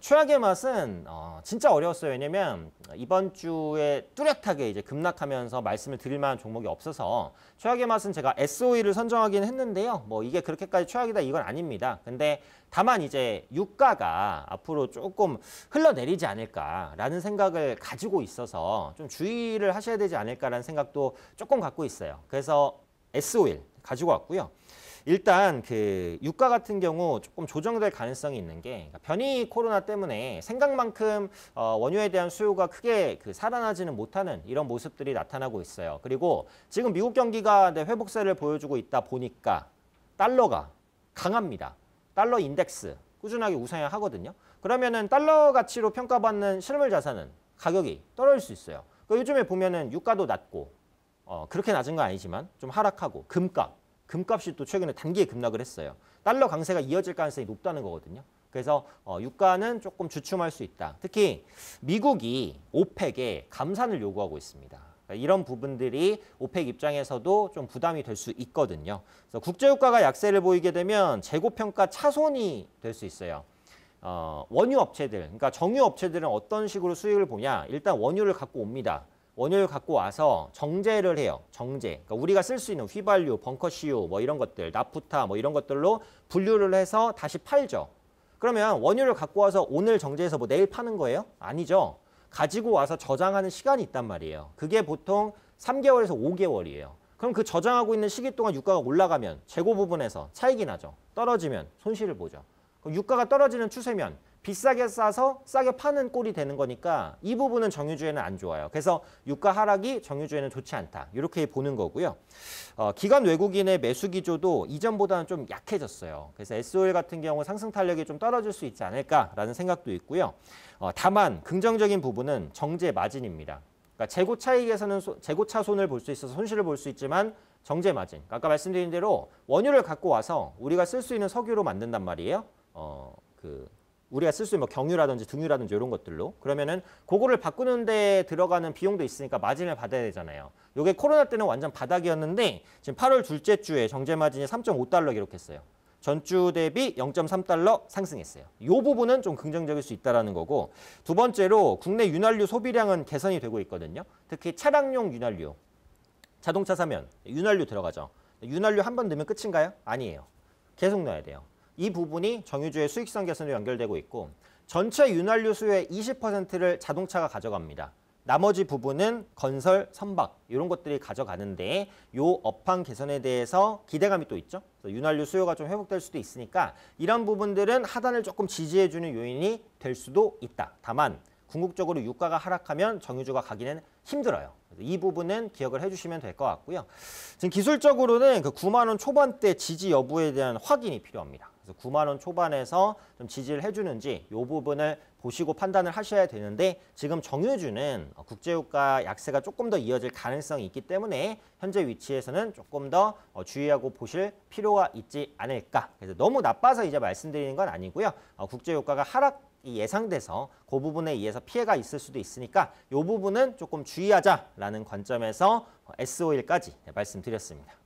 최악의 맛은 어, 진짜 어려웠어요. 왜냐면 이번 주에 뚜렷하게 이제 급락하면서 말씀을 드릴 만한 종목이 없어서 최악의 맛은 제가 SOE를 선정하긴 했는데요. 뭐 이게 그렇게까지 최악이다 이건 아닙니다. 근데 다만 이제 유가가 앞으로 조금 흘러내리지 않을까라는 생각을 가지고 있어서 좀 주의를 하셔야 되지 않을까라는 생각도 조금 갖고 있어요. 그래서 SOE 가지고 왔고요. 일단 그 유가 같은 경우 조금 조정될 가능성이 있는 게 그러니까 변이 코로나 때문에 생각만큼 어, 원유에 대한 수요가 크게 그 살아나지는 못하는 이런 모습들이 나타나고 있어요. 그리고 지금 미국 경기가 회복세를 보여주고 있다 보니까 달러가 강합니다. 달러 인덱스 꾸준하게 우상향하거든요. 그러면은 달러 가치로 평가받는 실물 자산은 가격이 떨어질 수 있어요. 그 요즘에 보면은 유가도 낮고 어, 그렇게 낮은 건 아니지만 좀 하락하고 금값 금값이 또 최근에 단기에 급락을 했어요. 달러 강세가 이어질 가능성이 높다는 거거든요. 그래서 어, 유가는 조금 주춤할 수 있다. 특히 미국이 오펙에 감산을 요구하고 있습니다. 그러니까 이런 부분들이 오펙 입장에서도 좀 부담이 될 수 있거든요. 그래서 국제유가가 약세를 보이게 되면 재고평가 차손이 될 수 있어요. 어, 원유 업체들, 그러니까 정유 업체들은 어떤 식으로 수익을 보냐? 일단 원유를 갖고 옵니다. 원효를 갖고 와서 정제를 해요. 정제. 그러니까 우리가 쓸 수 있는 휘발유, 벙커시유 뭐 이런 것들, 나프타 뭐 이런 것들로 분류를 해서 다시 팔죠. 그러면 원유를 갖고 와서 오늘 정제해서 뭐 내일 파는 거예요? 아니죠. 가지고 와서 저장하는 시간이 있단 말이에요. 그게 보통 3개월에서 5개월이에요. 그럼 그 저장하고 있는 시기 동안 유가가 올라가면 재고 부분에서 차익이 나죠. 떨어지면 손실을 보죠. 그럼 유가가 떨어지는 추세면 비싸게 싸서 싸게 파는 꼴이 되는 거니까 이 부분은 정유주에는 안 좋아요. 그래서 유가 하락이 정유주에는 좋지 않다. 이렇게 보는 거고요. 어, 기관 외국인의 매수 기조도 이전보다는 좀 약해졌어요. 그래서 SOL 같은 경우 상승 탄력이 좀 떨어질 수 있지 않을까라는 생각도 있고요. 어, 다만 긍정적인 부분은 정제 마진입니다. 그러니까 재고 차익에서는 소, 재고차 손을 볼 수 있어서 손실을 볼 수 있지만 정제 마진. 그러니까 아까 말씀드린 대로 원유를 갖고 와서 우리가 쓸 수 있는 석유로 만든단 말이에요. 어, 그 우리가 쓸 수 있는 뭐 경유라든지 등유라든지 이런 것들로 그러면은 그거를 바꾸는 데 들어가는 비용도 있으니까 마진을 받아야 되잖아요. 요게 코로나 때는 완전 바닥이었는데 지금 8월 둘째 주에 정제 마진이 3.5달러 기록했어요. 전주 대비 0.3달러 상승했어요. 이 부분은 좀 긍정적일 수 있다는 거고 두 번째로 국내 윤활유 소비량은 개선이 되고 있거든요. 특히 차량용 윤활유, 자동차 사면 윤활유 들어가죠. 윤활유 한 번 넣으면 끝인가요? 아니에요. 계속 넣어야 돼요. 이 부분이 정유주의 수익성 개선으로 연결되고 있고 전체 윤활유 수의 요 20%를 자동차가 가져갑니다. 나머지 부분은 건설, 선박 이런 것들이 가져가는데 요 업황 개선에 대해서 기대감이 또 있죠. 윤활유 수요가 좀 회복될 수도 있으니까 이런 부분들은 하단을 조금 지지해주는 요인이 될 수도 있다. 다만 궁극적으로 유가가 하락하면 정유주가 가기는 힘들어요. 이 부분은 기억을 해주시면 될 것 같고요. 지금 기술적으로는 그 9만 원 초반대 지지 여부에 대한 확인이 필요합니다. 그래서 9만 원 초반에서 좀 지지를 해주는지 이 부분을 보시고 판단을 하셔야 되는데 지금 정유주는 국제유가 약세가 조금 더 이어질 가능성이 있기 때문에 현재 위치에서는 조금 더 어, 주의하고 보실 필요가 있지 않을까. 그래서 너무 나빠서 이제 말씀드리는 건 아니고요. 어, 국제유가가 하락 예상돼서 그 부분에 의해서 피해가 있을 수도 있으니까 이 부분은 조금 주의하자라는 관점에서 S5일까지 말씀드렸습니다.